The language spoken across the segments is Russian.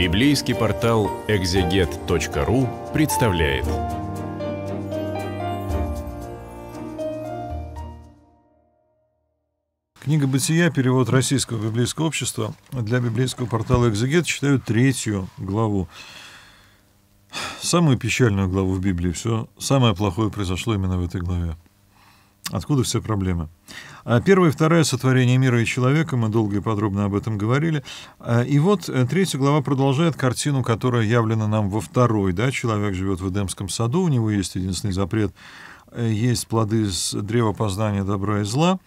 Библейский портал экзегет.ру представляет. Книга «Бытия», перевод Российского библейского общества для библейского портала «Экзегет» читают третью главу. Самую печальную главу в Библии. Все самое плохое произошло именно в этой главе. Откуда все проблемы? А, первое и второе сотворение мира и человека, мы долго и подробно об этом говорили. А, и вот э, третья глава продолжает картину, которая явлена нам во второй. Да? Человек живет в Эдемском саду, у него есть единственный запрет, э, есть плоды из древа познания добра и зла,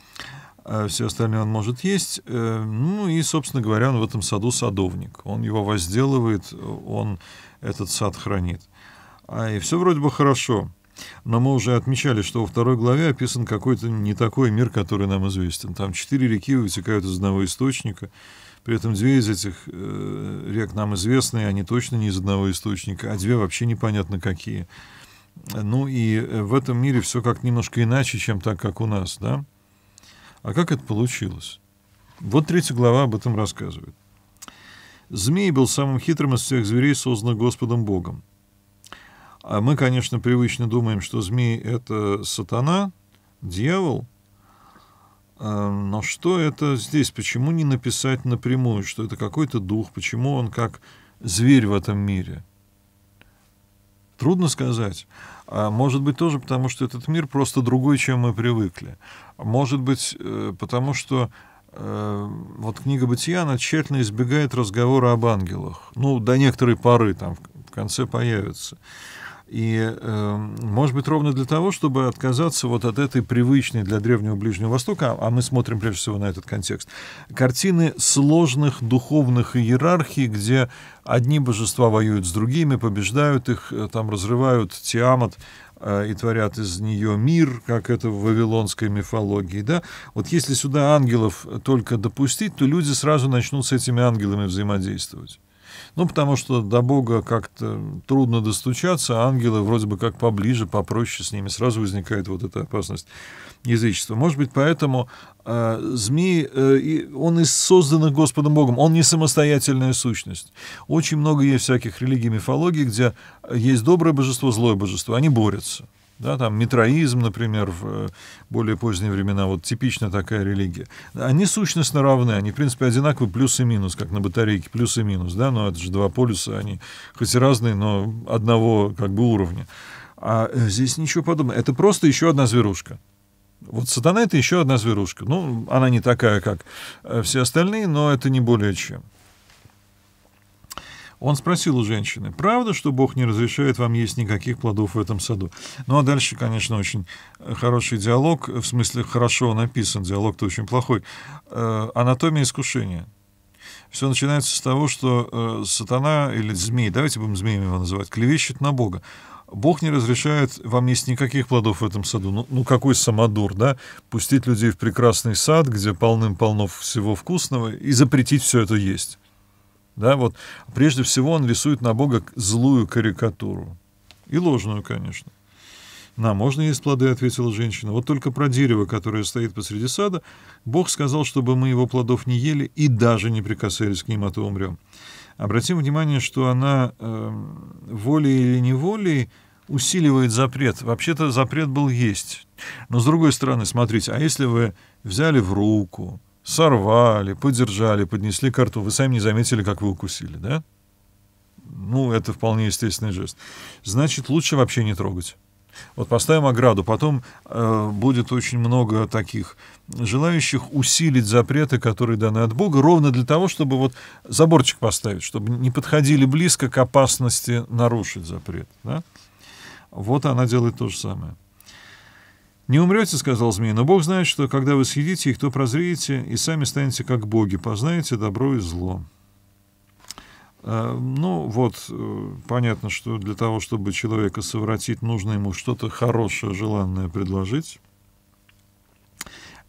а все остальное он может есть. Э, ну и, собственно говоря, он в этом саду садовник. Он его возделывает, он этот сад хранит. И все вроде бы хорошо. Но мы уже отмечали, что во второй главе описан какой-то не такой мир, который нам известен. Там четыре реки вытекают из одного источника, при этом две из этих э, рек нам известны, и они точно не из одного источника, а две вообще непонятно какие. Ну и э, в этом мире все как немножко иначе, чем так, как у нас, да? А как это получилось? Вот третья глава об этом рассказывает. Змей был самым хитрым из всех зверей, созданных Господом Богом. А Мы, конечно, привычно думаем, что змей — это сатана, дьявол. А, но что это здесь? Почему не написать напрямую, что это какой-то дух? Почему он как зверь в этом мире? Трудно сказать. А может быть, тоже потому, что этот мир просто другой, чем мы привыкли. Может быть, э, потому что э, вот книга «Бытия», она тщательно избегает разговора об ангелах. Ну, до некоторой поры там в конце появится. И, эм, может быть, ровно для того, чтобы отказаться вот от этой привычной для Древнего Ближнего Востока, а мы смотрим прежде всего на этот контекст, картины сложных духовных иерархий, где одни божества воюют с другими, побеждают их, э, там разрывают Тиамат, э, и творят из нее мир, как это в вавилонской мифологии, да, вот если сюда ангелов только допустить, то люди сразу начнут с этими ангелами взаимодействовать. Ну, потому что до Бога как-то трудно достучаться, а ангелы вроде бы как поближе, попроще с ними. Сразу возникает вот эта опасность язычества. Может быть, поэтому э, змей, э, он и создан Господом Богом, он не самостоятельная сущность. Очень много есть всяких религий и мифологий, где есть доброе божество, злое божество, они борются да, там митроизм, например, в э, более поздние времена, вот типично такая религия. Они сущностно равны, они, в принципе, одинаковы, плюс и минус, как на батарейке, плюс и минус, да, но это же два полюса, они хоть и разные, но одного как бы уровня. А э, здесь ничего подобного, это просто еще одна зверушка. Вот сатана — это еще одна зверушка. Ну, она не такая, как э, все остальные, но это не более чем. Он спросил у женщины, правда, что Бог не разрешает вам есть никаких плодов в этом саду? Ну, а дальше, конечно, очень э, хороший диалог, в смысле, хорошо написан, диалог-то очень плохой. Э, анатомия искушения. Все начинается с того, что э, сатана или змей, давайте будем змеями его называть, клевещет на Бога. Бог не разрешает вам есть никаких плодов в этом саду. Ну, ну какой самодур, да? Пустить людей в прекрасный сад, где полным-полно всего вкусного, и запретить все это есть. Да, вот. Прежде всего он рисует на Бога злую карикатуру. И ложную, конечно. «На, можно есть плоды», — ответила женщина. «Вот только про дерево, которое стоит посреди сада, Бог сказал, чтобы мы его плодов не ели и даже не прикасались к ним, а то умрем». Обратим внимание, что она э, волей или неволей усиливает запрет. Вообще-то запрет был есть. Но, с другой стороны, смотрите, а если вы взяли в руку, сорвали, подержали, поднесли карту. Вы сами не заметили, как вы укусили, да? Ну, это вполне естественный жест. Значит, лучше вообще не трогать. Вот поставим ограду, потом э, будет очень много таких желающих усилить запреты, которые даны от Бога, ровно для того, чтобы вот заборчик поставить, чтобы не подходили близко к опасности нарушить запрет. Да? Вот она делает то же самое. «Не умрете, — сказал змей, — но Бог знает, что когда вы съедите их, то прозреете и сами станете как боги, познаете добро и зло». А, ну вот, э, понятно, что для того, чтобы человека совратить, нужно ему что-то хорошее, желанное предложить.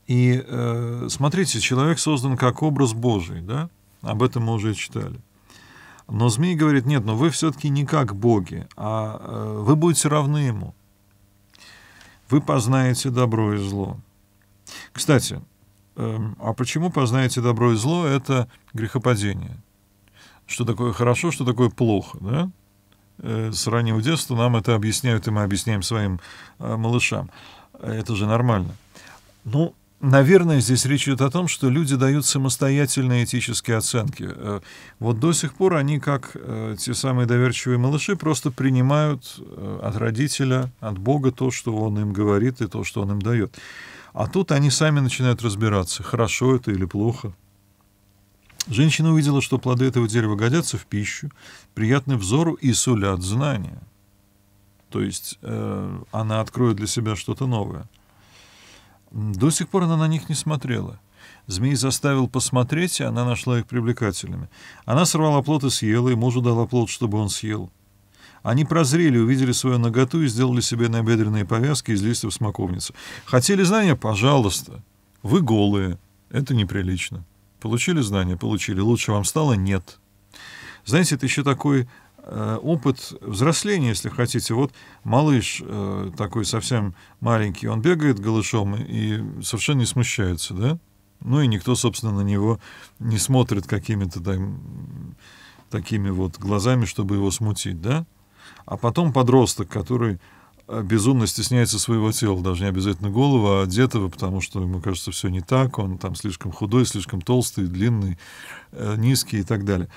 И э, смотрите, человек создан как образ Божий, да? Об этом мы уже читали. Но змей говорит, нет, но вы все-таки не как боги, а э, вы будете равны ему вы познаете добро и зло. Кстати, эм, а почему познаете добро и зло — это грехопадение? Что такое хорошо, что такое плохо, да? Э, с раннего детства нам это объясняют, и мы объясняем своим э, малышам. Э, это же нормально. Ну, Но Наверное, здесь речь идет о том, что люди дают самостоятельные этические оценки. Э, вот до сих пор они, как э, те самые доверчивые малыши, просто принимают э, от родителя, от Бога то, что он им говорит и то, что он им дает. А тут они сами начинают разбираться, хорошо это или плохо. Женщина увидела, что плоды этого дерева годятся в пищу, приятны взору и сулят знания. То есть э, она откроет для себя что-то новое – до сих пор она на них не смотрела. Змей заставил посмотреть, и она нашла их привлекательными. Она сорвала плод и съела, и мужу дала плод, чтобы он съел. Они прозрели, увидели свою наготу и сделали себе набедренные повязки из листьев смоковницы. Хотели знания? Пожалуйста. Вы голые. Это неприлично. Получили знания? Получили. Лучше вам стало? Нет. Знаете, это еще такой Э, опыт взросления, если хотите. Вот малыш э, такой совсем маленький, он бегает голышом и совершенно не смущается, да? Ну и никто, собственно, на него не смотрит какими-то там такими вот глазами, чтобы его смутить, да? А потом подросток, который э, безумно стесняется своего тела, даже не обязательно голову, а одетого, потому что ему кажется все не так, он там слишком худой, слишком толстый, длинный, низкий и так далее.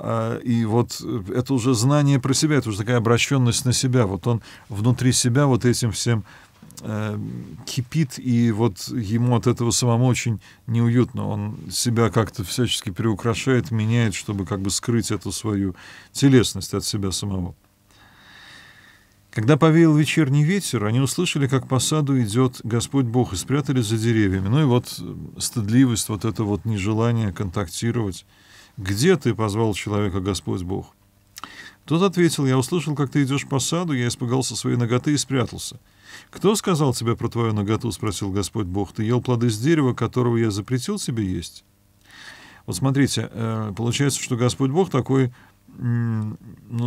А, и вот э, это уже знание про себя, это уже такая обращенность на себя. Вот он внутри себя вот этим всем э, кипит, и вот ему от этого самому очень неуютно. Он себя как-то всячески приукрашает, меняет, чтобы как бы скрыть эту свою телесность от себя самого. Когда повеял вечерний ветер, они услышали, как по саду идет Господь Бог, и спрятались за деревьями. Ну и вот э, стыдливость, вот это вот нежелание контактировать — «Где ты?» — позвал человека Господь Бог. Тот ответил, «Я услышал, как ты идешь по саду, я испугался своей ноготы и спрятался». «Кто сказал тебе про твою ноготу?» — спросил Господь Бог. «Ты ел плоды с дерева, которого я запретил тебе есть?» Вот смотрите, э, получается, что Господь Бог такой, ну,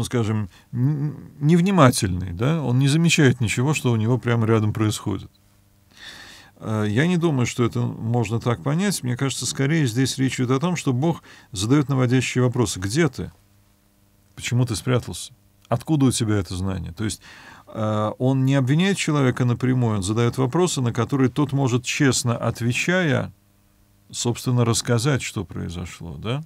скажем, невнимательный, да? Он не замечает ничего, что у него прямо рядом происходит. Э, я не думаю, что это можно так понять. Мне кажется, скорее здесь речь идет о том, что Бог задает наводящие вопросы. Где ты? Почему ты спрятался? Откуда у тебя это знание? То есть э, он не обвиняет человека напрямую, он задает вопросы, на которые тот может честно отвечая, собственно, рассказать, что произошло, да?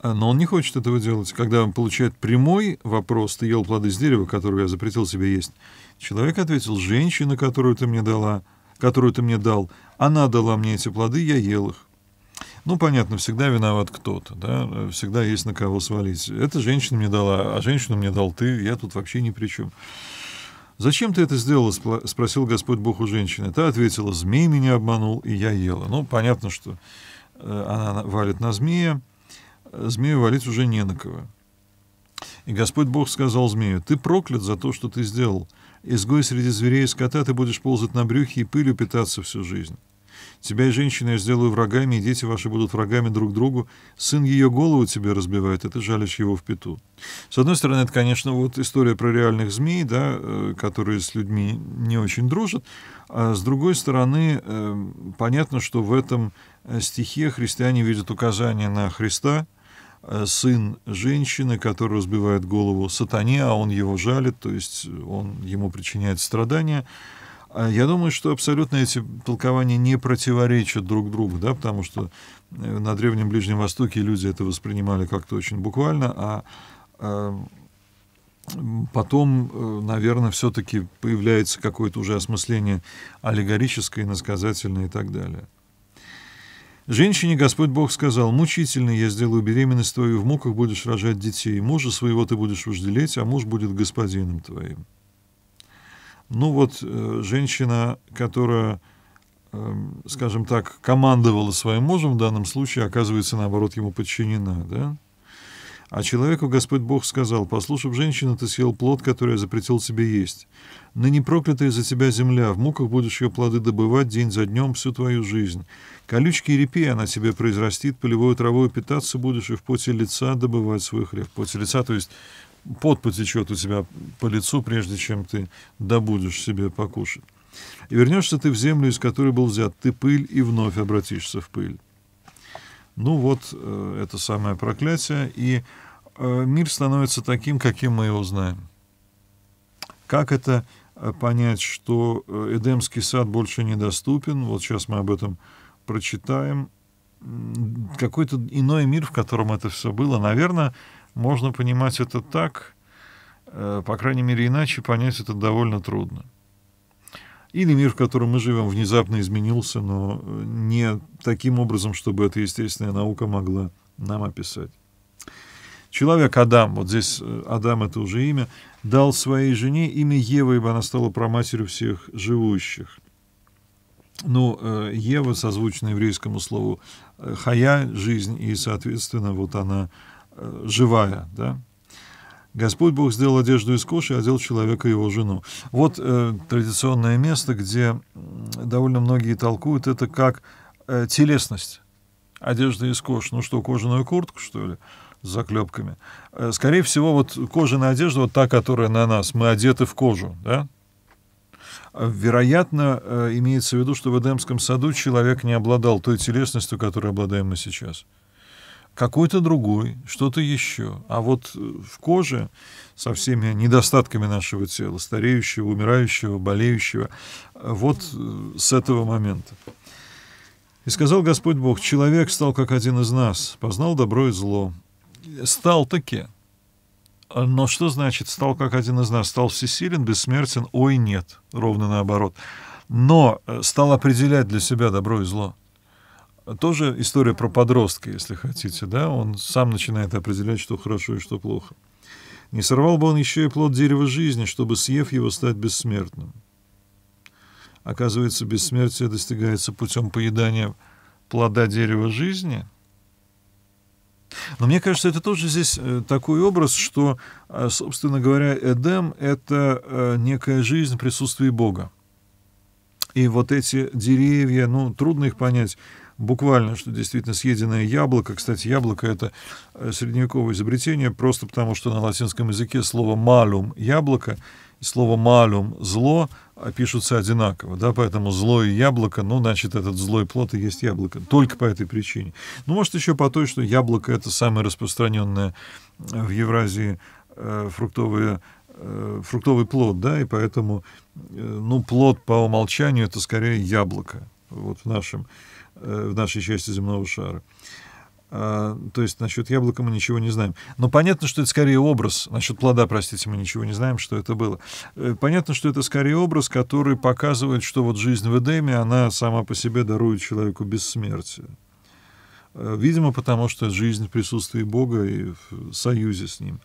А, но он не хочет этого делать. Когда он получает прямой вопрос, ты ел плоды с дерева, которого я запретил себе есть, человек ответил, женщина, которую ты мне дала, которую ты мне дал, она дала мне эти плоды, я ел их. Ну, понятно, всегда виноват кто-то, да, всегда есть на кого свалить. Эта женщина мне дала, а женщину мне дал ты, я тут вообще ни при чем. «Зачем ты это сделала?» — спросил Господь Бог у женщины. Та ответила, «Змей меня обманул, и я ела». Ну, понятно, что э, она валит на змея, змею валить уже не на кого. И Господь Бог сказал змею, «Ты проклят за то, что ты сделал. Изгой среди зверей и скота ты будешь ползать на брюхе и пылью питаться всю жизнь. Тебя и женщина я сделаю врагами, и дети ваши будут врагами друг другу. Сын ее голову тебе разбивает, и ты жалишь его в пету». С одной стороны, это, конечно, вот история про реальных змей, да, э, которые с людьми не очень дружат. А с другой стороны, э, понятно, что в этом э, стихе христиане видят указание на Христа — Э, сын женщины, который разбивает голову сатане, а он его жалит, то есть э, он ему причиняет страдания. А я думаю, что абсолютно эти толкования не противоречат друг другу, да, потому что э, на Древнем Ближнем Востоке люди это воспринимали как-то очень буквально, а эм, потом, наверное, все-таки появляется какое-то уже осмысление аллегорическое, иносказательное и так далее. Женщине Господь Бог сказал, «Мучительно я сделаю беременность твою, в муках будешь рожать детей, мужа своего ты будешь вожделеть, а муж будет господином твоим». Ну вот, э, женщина, которая, эм, скажем так, командовала своим мужем, в данном случае оказывается, наоборот, ему подчинена, да? А человеку Господь Бог сказал, «Послушав женщину, ты съел плод, который я запретил тебе есть. Ныне проклятая за тебя земля, в муках будешь ее плоды добывать день за днем всю твою жизнь. Колючки и репей она тебе произрастит, полевой травой питаться будешь и в поте лица добывать свой хлеб». В поте лица, то есть пот потечет у тебя по лицу, прежде чем ты добудешь себе покушать. И вернешься ты в землю, из которой был взят, ты пыль, и вновь обратишься в пыль ну вот э, это самое проклятие, и э, мир становится таким, каким мы его знаем. Как это э, понять, что э, Эдемский сад больше недоступен? Вот сейчас мы об этом прочитаем. Какой-то иной мир, в котором это все было. Наверное, можно понимать это так, по крайней мере, иначе понять это довольно трудно. Или мир, в котором мы живем, внезапно изменился, но э, не таким образом, чтобы эта естественная наука могла нам описать. Человек Адам, вот здесь э, Адам это уже имя, дал своей жене имя Ева, ибо она стала проматерью всех живущих. Ну, э, Ева созвучно еврейскому слову хая, жизнь, и, соответственно, вот она живая, да, Господь Бог сделал одежду из кожи, одел человека и его жену. Вот э, традиционное место, где довольно многие толкуют это как э, телесность. Одежда из кожи. Ну что, кожаную куртку, что ли? с заклепками. Э, скорее всего, вот кожаная одежда, вот та, которая на нас, мы одеты в кожу, да? А, вероятно, э, имеется в виду, что в Эдемском саду человек не обладал той телесностью, которой обладаем мы сейчас какой-то другой, что-то еще. А вот э, в коже со всеми недостатками нашего тела, стареющего, умирающего, болеющего, э, вот э, с этого момента. И сказал Господь Бог, человек стал как один из нас, познал добро и зло. Стал таки. А, но что значит стал как один из нас? Стал всесилен, бессмертен? Ой, нет, ровно наоборот. Но стал определять для себя добро и зло тоже история про подростка, если хотите, да, он сам начинает определять, что хорошо и что плохо. Не сорвал бы он еще и плод дерева жизни, чтобы, съев его, стать бессмертным. Оказывается, бессмертие достигается путем поедания плода дерева жизни. Но мне кажется, это тоже здесь э, такой образ, что, э, собственно говоря, Эдем — это э, некая жизнь присутствия Бога. И вот эти деревья, ну, трудно их понять, буквально, что действительно съеденное яблоко. Кстати, яблоко — это э, средневековое изобретение, просто потому что на латинском языке слово «малюм» — яблоко, и слово «малюм» — зло, а пишутся одинаково, да, поэтому зло и яблоко, ну, значит, этот злой плод и есть яблоко, только по этой причине. Ну, может, еще по той, что яблоко — это самое распространенное э, в Евразии э, фруктовое фруктовый плод, да, и поэтому, ну, плод по умолчанию это скорее яблоко, вот в нашем Э, в нашей части земного шара. А, то есть насчет яблока мы ничего не знаем. Но понятно, что это скорее образ. Насчет плода, простите, мы ничего не знаем, что это было. Э, понятно, что это скорее образ, который показывает, что вот жизнь в Эдеме, она сама по себе дарует человеку бессмертие. Э, видимо, потому что жизнь в присутствии Бога и в союзе с Ним,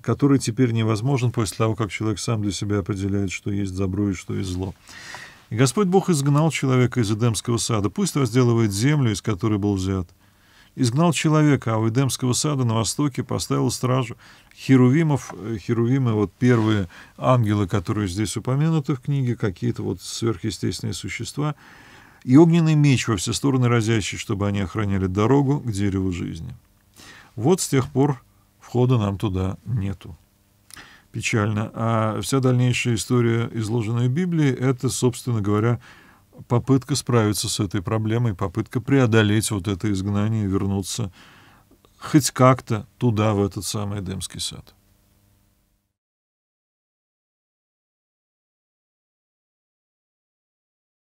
который теперь невозможен после того, как человек сам для себя определяет, что есть добро и что есть зло. И Господь Бог изгнал человека из Эдемского сада, пусть возделывает землю, из которой был взят. Изгнал человека, а у Эдемского сада на востоке поставил стражу херувимов. Э, Херувимы — вот первые ангелы, которые здесь упомянуты в книге, какие-то вот сверхъестественные существа. И огненный меч во все стороны разящий, чтобы они охраняли дорогу к дереву жизни. Вот с тех пор входа нам туда нету печально. А вся дальнейшая история, изложенная в Библии, это, собственно говоря, попытка справиться с этой проблемой, попытка преодолеть вот это изгнание и вернуться хоть как-то туда, в этот самый Эдемский сад.